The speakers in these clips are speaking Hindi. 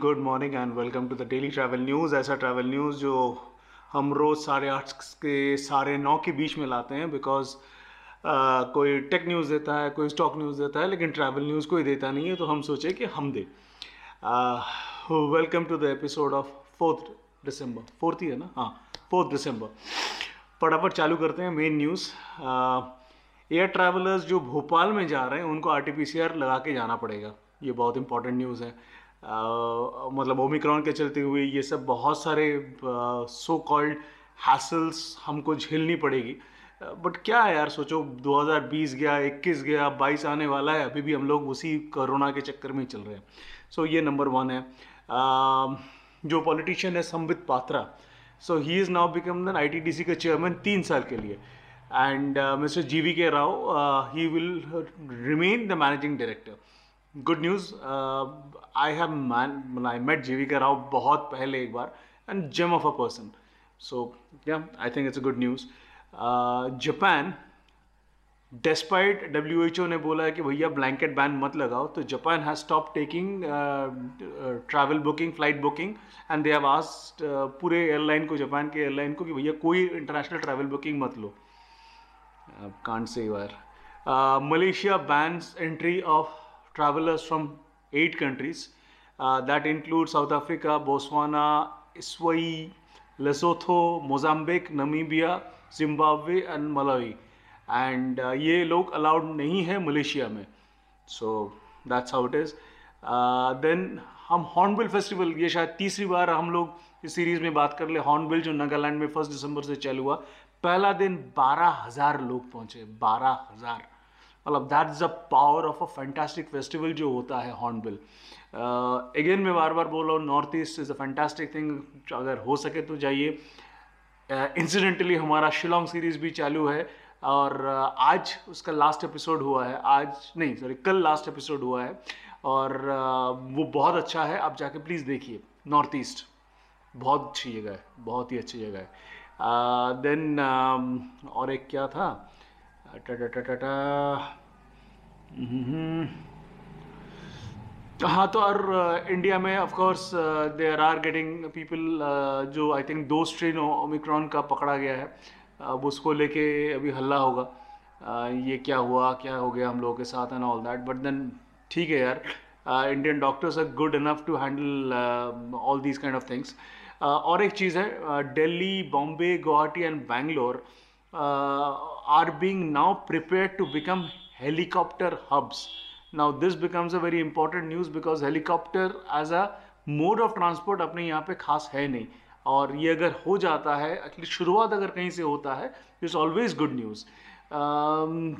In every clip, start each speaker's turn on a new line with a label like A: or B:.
A: Good morning and welcome to the daily travel news ऐसा ट्रैवल न्यूज़ जो हम रोज़ साढ़े आठ के साढ़े नौ के बीच में लाते हैं बिकॉज कोई टेक न्यूज़ देता है कोई स्टॉक न्यूज़ देता है लेकिन ट्रैवल न्यूज़ कोई देता नहीं है तो हम सोचे कि हम दें welcome to the episode of fourth December fourth ही है ना हाँ फोर्थ दिसंबर फटाफट चालू करते हैं मेन न्यूज़ एयर ट्रैवलर्स जो भोपाल में जा रहे हैं उनको आर लगा के जाना पड़ेगा ये बहुत इंपॉर्टेंट न्यूज़ है मतलब ओमिक्रॉन के चलते हुए ये सब बहुत सारे सो कॉल्ड हैसल्स हमको झेलनी पड़ेगी बट क्या है यार सोचो 2020 गया 21 गया 22 आने वाला है अभी भी हम लोग उसी कोरोना के चक्कर में ही चल रहे हैं सो so, ये नंबर वन है uh, जो पॉलिटिशियन है Sambit Patra so he is now become दन आई के चेयरमैन तीन साल के लिए and mister G V K Rao he will remain the managing director good news I have man I met जीविका राव बहुत पहले एक बार and gem of a person so yeah I think it's a good news Japan despite W H O ने बोला है कि भैया ब्लैंकेट बैन मत लगाओ तो Japan has stop taking travel booking flight booking and they have asked पूरे एयरलाइन को जापान के एयरलाइन को कि भैया कोई इंटरनेशनल ट्रैवल बुकिंग मत लो can't say your Malaysia ban entry of travelers from eight countries. Uh, that includes South Africa, Botswana, Swai, e, Lesotho, Mozambique, Namibia, Zimbabwe and Malawi and ये लोग अलाउड नहीं है मलेशिया में so that's how it is then हम हॉर्नबिल फेस्टिवल ये शायद तीसरी बार हम लोग इस सीरीज़ में बात कर ले हॉर्नबिल जो नागालैंड में फर्स्ट दिसंबर से चालू हुआ पहला दिन बारह हज़ार लोग पहुंचे बारह हज़ार मतलब that is the power of a fantastic festival जो होता है हॉर्नबिल अगेन uh, मैं बार बार बोल रहा हूँ north east is a fantastic thing अगर हो सके तो जाइए इंसिडेंटली uh, हमारा शिलोंग सीरीज़ भी चालू है और uh, आज उसका लास्ट एपिसोड हुआ है आज नहीं सॉरी कल लास्ट एपिसोड हुआ है और uh, वो बहुत अच्छा है आप जाके प्लीज़ देखिए नॉर्थ ईस्ट बहुत अच्छी जगह है बहुत ही अच्छी जगह है देन uh, uh, और एक क्या था टा टा टा टा टा Mm-hmm. हाँ तो और इंडिया uh, में of course there are getting people जो I think two strain Omicron का पकड़ा गया है अब उसको लेके अभी हल्ला होगा uh, ये क्या हुआ क्या हो गया हम लोगों के साथ and all that but then ठीक है यार Indian doctors are good enough to handle all these kind of things और एक चीज़ है Delhi Bombay Guwahati and Bangalore Uh, are being now prepared to become helicopter hubs. Now this becomes a very important news because helicopter as a mode of transport अपने यहाँ पे खास है नहीं और ये अगर हो जाता है एटलीस्ट शुरुआत अगर कहीं से होता है it's always good news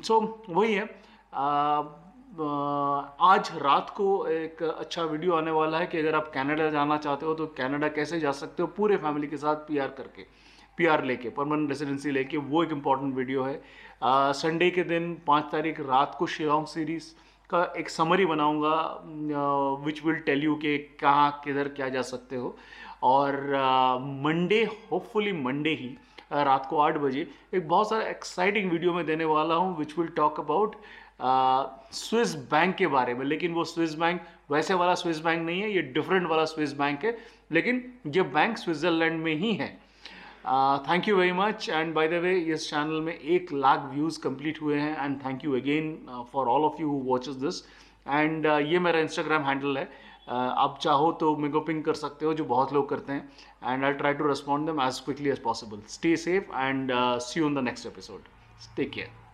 A: so वही है uh, uh, आज रात को एक अच्छा वीडियो आने वाला है कि अगर आप कनाडा जाना चाहते हो तो कनाडा कैसे जा सकते हो पूरे फैमिली के साथ पीआर करके पीआर लेके परमानेंट रेजिडेंसी लेके वो एक इम्पॉर्टेंट वीडियो है संडे के दिन पाँच तारीख रात को शिलोंग सीरीज़ का एक समरी बनाऊंगा विच विल टेल यू के कहाँ किधर क्या जा सकते हो और मंडे होपफुली मंडे ही रात को आठ बजे एक बहुत सारा एक्साइटिंग वीडियो मैं देने वाला हूँ which will talk about Swiss bank के बारे में लेकिन वो स्विस बैंक वैसे वाला स्विस बैंक नहीं है ये डिफरेंट वाला स्विस बैंक है लेकिन ये बैंक स्विट्ज़रलैंड में ही है thank you very much and by the way इस चैनल में एक लाख व्यूज़ कंप्लीट हुए हैं and thank you again for all of you who this and ये मेरा इंस्टाग्राम हैंडल है uh, आप चाहो तो मेरे को पिंक कर सकते हो जो बहुत लोग करते हैं and I try to respond them as quickly as possible stay safe and see on the next episode take care